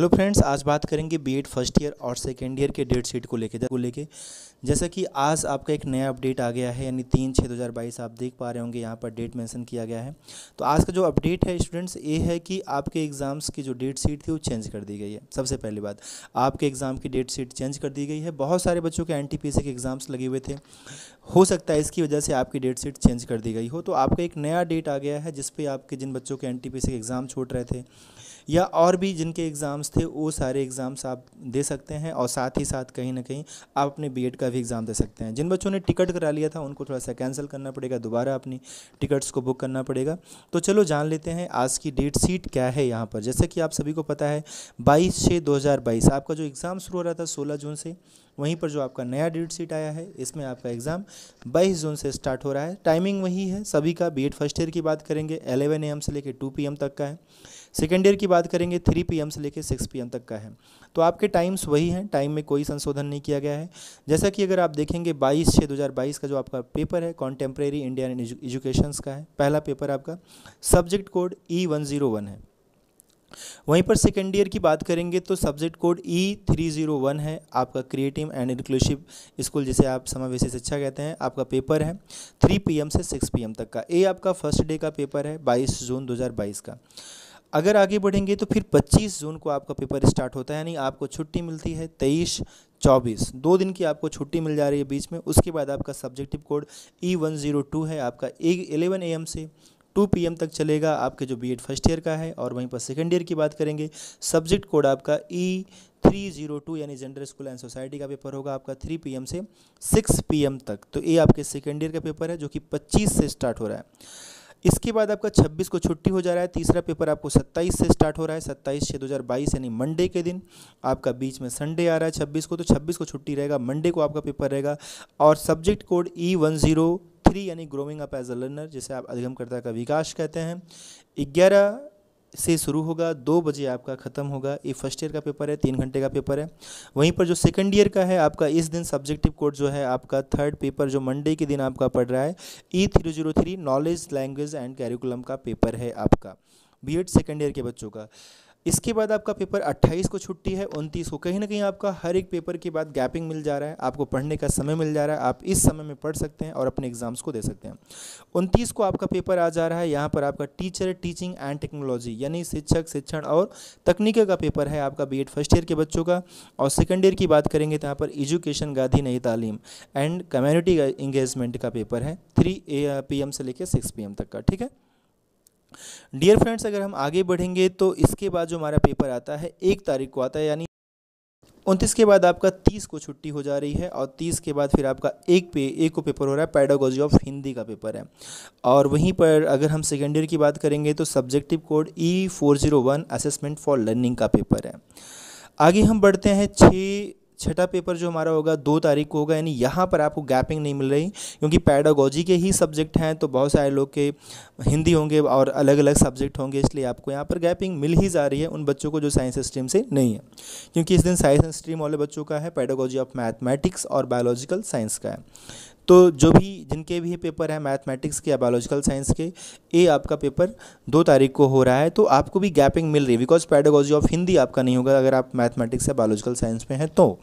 hello friends आज बात करेंगे बीएड फर्स्ट ईयर और सेकेंड ईयर के डेट शीट को लेके को लेके जैसा कि आज आपका एक नया अपडेट आ गया है यानी तीन छः दो हज़ार बाईस आप देख पा रहे होंगे यहाँ पर डेट मेंशन किया गया है तो आज का जो अपडेट है स्टूडेंट्स ये है कि आपके एग्ज़ाम्स की जो डेट शीट थी वो चेंज कर दी गई है सबसे पहली बात आपके एग्ज़ाम की डेट शीट चेंज कर दी गई है बहुत सारे बच्चों के एन के एग्ज़ाम्स लगे हुए थे हो सकता है इसकी वजह से आपकी डेट शीट चेंज कर दी गई हो तो आपका एक नया डेट आ गया है जिसपे आपके जिन बच्चों के एन के एग्ज़ाम छूट रहे थे या और भी जिनके एग्ज़ाम्स थे वो सारे एग्ज़ाम्स आप दे सकते हैं और साथ ही साथ कहीं ना कहीं आप अपने बी का भी एग्ज़ाम दे सकते हैं जिन बच्चों ने टिकट करा लिया था उनको थोड़ा सा कैंसिल करना पड़ेगा दोबारा अपनी टिकट्स को बुक करना पड़ेगा तो चलो जान लेते हैं आज की डेट सीट क्या है यहाँ पर जैसे कि आप सभी को पता है बाईस छः दो आपका जो एग्ज़ाम शुरू हो रहा था सोलह जून से वहीं पर जो आपका नया डेट सीट आया है इसमें आपका एग्ज़ाम 22 जून से स्टार्ट हो रहा है टाइमिंग वही है सभी का बी फर्स्ट ईयर की बात करेंगे 11 एम से लेकर 2 पी तक का है सेकेंड ईयर की बात करेंगे थ्री पी से लेकर सिक्स पी तक का है तो आपके टाइम्स वही हैं टाइम में कोई संशोधन नहीं किया गया है जैसा कि अगर आप देखेंगे बाईस छः दो का जो आपका पेपर है कॉन्टेम्प्रेरी इंडियन एजुकेशन का है पहला पेपर आपका सब्जेक्ट कोड ई है वहीं पर सेकेंड ईयर की बात करेंगे तो subject code E three zero one है आपका क्रिएटिव एंड इंक्लूसिव स्कूल जिसे आप समावेशी शिक्षा कहते हैं आपका पेपर है थ्री पीएम से सिक्स पीएम तक का ए आपका फर्स्ट डे का पेपर है बाईस जून दो हज़ार बाईस का अगर आगे बढ़ेंगे तो फिर 25 जून को आपका पेपर स्टार्ट होता है यानी आपको छुट्टी मिलती है 23, 24 दो दिन की आपको छुट्टी मिल जा रही है बीच में उसके बाद आपका subjective code E one zero two है आपका एलेवन ए एम से टू पी एम तक चलेगा आपके जो बी एड फर्स्ट ईयर का है और वहीं पर सेकेंड ईयर की बात करेंगे सब्जेक्ट कोड आपका ई थ्री जीरो टू यानी जेंडर स्कूल एंड सोसाइटी का पेपर होगा आपका थ्री पी एम से सिक्स पी एम तक तो ये आपके सेकेंड ईयर का पेपर है जो कि पच्चीस से स्टार्ट हो रहा है इसके बाद आपका 26 को छुट्टी हो जा रहा है तीसरा पेपर आपको 27 से स्टार्ट हो रहा है 27 छः 2022 यानी मंडे के दिन आपका बीच में संडे आ रहा है 26 को तो 26 को छुट्टी रहेगा मंडे को आपका पेपर रहेगा और subject code E e one zero three यानी growing up as a learner जिसे आप अधिगमकर्ता का विकास कहते हैं ग्यारह से शुरू होगा दो बजे आपका ख़त्म होगा ये फर्स्ट ईयर का पेपर है तीन घंटे का पेपर है वहीं पर जो सेकंड ईयर का है आपका इस दिन सब्जेक्टिव कोड जो है आपका थर्ड पेपर जो मंडे के दिन आपका पढ़ रहा है E three zero three knowledge language and curriculum का पेपर है आपका बी एड सेकेंड ईयर के बच्चों का इसके बाद आपका पेपर 28 को छुट्टी है उनतीस को कहीं ना कहीं आपका हर एक पेपर के बाद गैपिंग मिल जा रहा है आपको पढ़ने का समय मिल जा रहा है आप इस समय में पढ़ सकते हैं और अपने एग्जाम्स को दे सकते हैं उनतीस को आपका पेपर आ जा रहा है यहाँ पर आपका टीचर टीचिंग एंड टेक्नोलॉजी यानी शिक्षक शिक्षण और तकनीक का पेपर है आपका बी फर्स्ट ईयर के बच्चों का और सेकेंड ईयर की बात करेंगे तो यहाँ पर एजुकेशन गाधी नई तालीम एंड कम्युनिटी इंगेजमेंट का पेपर है थ्री ए पी से लेकर सिक्स पी तक का ठीक है डियर फ्रेंड्स अगर हम आगे बढ़ेंगे तो इसके बाद जो हमारा पेपर आता है एक तारीख को आता है यानी उनतीस के बाद आपका तीस को छुट्टी हो जा रही है और तीस के बाद फिर आपका एक पे एक को पेपर हो रहा है पैडागोजी ऑफ हिंदी का पेपर है और वहीं पर अगर हम सेकेंड ईयर की बात करेंगे तो subjective code E four zero one assessment for learning का पेपर है आगे हम बढ़ते हैं छः छठा पेपर जो हमारा होगा दो तारीख को होगा यानी यहाँ पर आपको गैपिंग नहीं मिल रही क्योंकि पैडागोजी के ही सब्जेक्ट हैं तो बहुत सारे लोग के हिंदी होंगे और अलग अलग सब्जेक्ट होंगे इसलिए आपको यहाँ पर गैपिंग मिल ही जा रही है उन बच्चों को जो साइंस स्ट्रीम से नहीं है क्योंकि इस दिन साइंस स्ट्रीम वाले बच्चों का है पैडागोजी ऑफ मैथमेटिक्स और बायोलॉजिकल साइंस का है तो जो भी जिनके भी पेपर है मैथमेटिक्स के या बायोलॉजिकल साइंस के ए आपका पेपर दो तारीख को हो रहा है तो आपको भी गैपिंग मिल रही है बिकॉज पैडोगोजी ऑफ हिंदी आपका नहीं होगा अगर आप मैथमेटिक्स या बायोलॉजिकल साइंस में हैं तो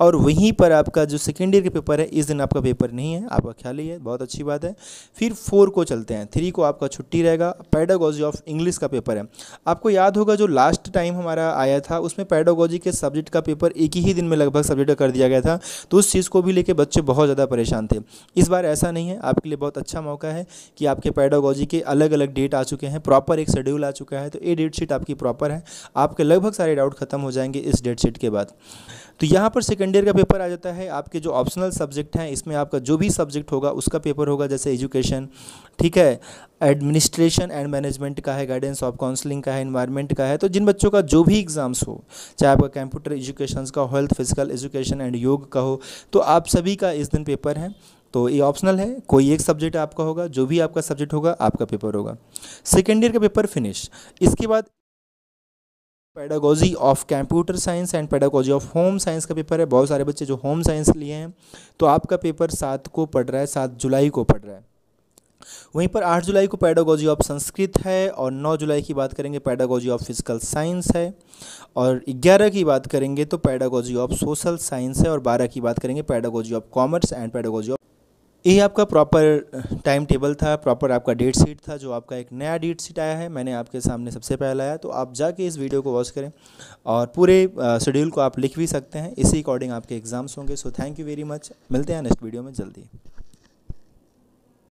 और वहीं पर आपका जो सेकेंड ईयर के पेपर है इस दिन आपका पेपर नहीं है आपका ख्याल ही है बहुत अच्छी बात है फिर फोर को चलते हैं थ्री को आपका छुट्टी रहेगा पैडोगोजी ऑफ इंग्लिश का पेपर है आपको याद होगा जो लास्ट टाइम हमारा आया था उसमें पैडोगोजी के सब्जेक्ट का पेपर एक ही दिन में लगभग सब्जेक्ट कर दिया गया था तो उस चीज़ को भी लेके बच्चे बहुत ज़्यादा परेशान थे थे इस बार ऐसा नहीं है आपके लिए बहुत अच्छा मौका है कि आपके पैडोगोजी के अलग अलग डेट आ चुके हैं प्रॉपर एक शेड्यूल आ चुका है तो ये डेट शीट आपकी प्रॉपर है आपके लगभग सारे डाउट खत्म हो जाएंगे इस डेट शीट के बाद तो यहाँ पर सेकेंड ईयर का पेपर आ जाता है आपके जो ऑप्शनल सब्जेक्ट हैं इसमें आपका जो भी सब्जेक्ट होगा उसका पेपर होगा जैसे एजुकेशन ठीक है एडमिनिस्ट्रेशन एंड मैनेजमेंट का है गाइडेंस ऑफ काउंसलिंग का है इन्वायरमेंट का है तो जिन बच्चों का जो भी एग्ज़ाम्स हो चाहे आपका कंप्यूटर एजुकेशन का health physical education and yoga का हो तो आप सभी का इस दिन पेपर है तो ये ऑप्शनल है कोई एक सब्जेक्ट आपका होगा जो भी आपका सब्जेक्ट होगा आपका पेपर होगा सेकेंड ईयर का पेपर फिनिश इसके बाद pedagogy of computer science and pedagogy of home science का पेपर है बहुत सारे बच्चे जो होम साइंस लिए हैं तो आपका पेपर सात को पढ़ रहा है सात जुलाई को पढ़ रहा है वहीं पर आठ जुलाई को पैडागोजी ऑफ संस्कृत है और नौ जुलाई की बात करेंगे पैडागोजी ऑफ फिजिकल साइंस है और ग्यारह की बात करेंगे तो पैडागोजी ऑफ सोशल साइंस है और बारह की बात करेंगे pedagogy of commerce and pedagogy यही आपका प्रॉपर टाइम टेबल था प्रॉपर आपका डेट शीट था जो आपका एक नया डेट शीट आया है मैंने आपके सामने सबसे पहले आया तो आप जाके इस वीडियो को वॉच करें और पूरे शेड्यूल को आप लिख भी सकते हैं इसी अकॉर्डिंग आपके एग्ज़ाम्स होंगे so thank you very much मिलते हैं नेक्स्ट वीडियो में जल्दी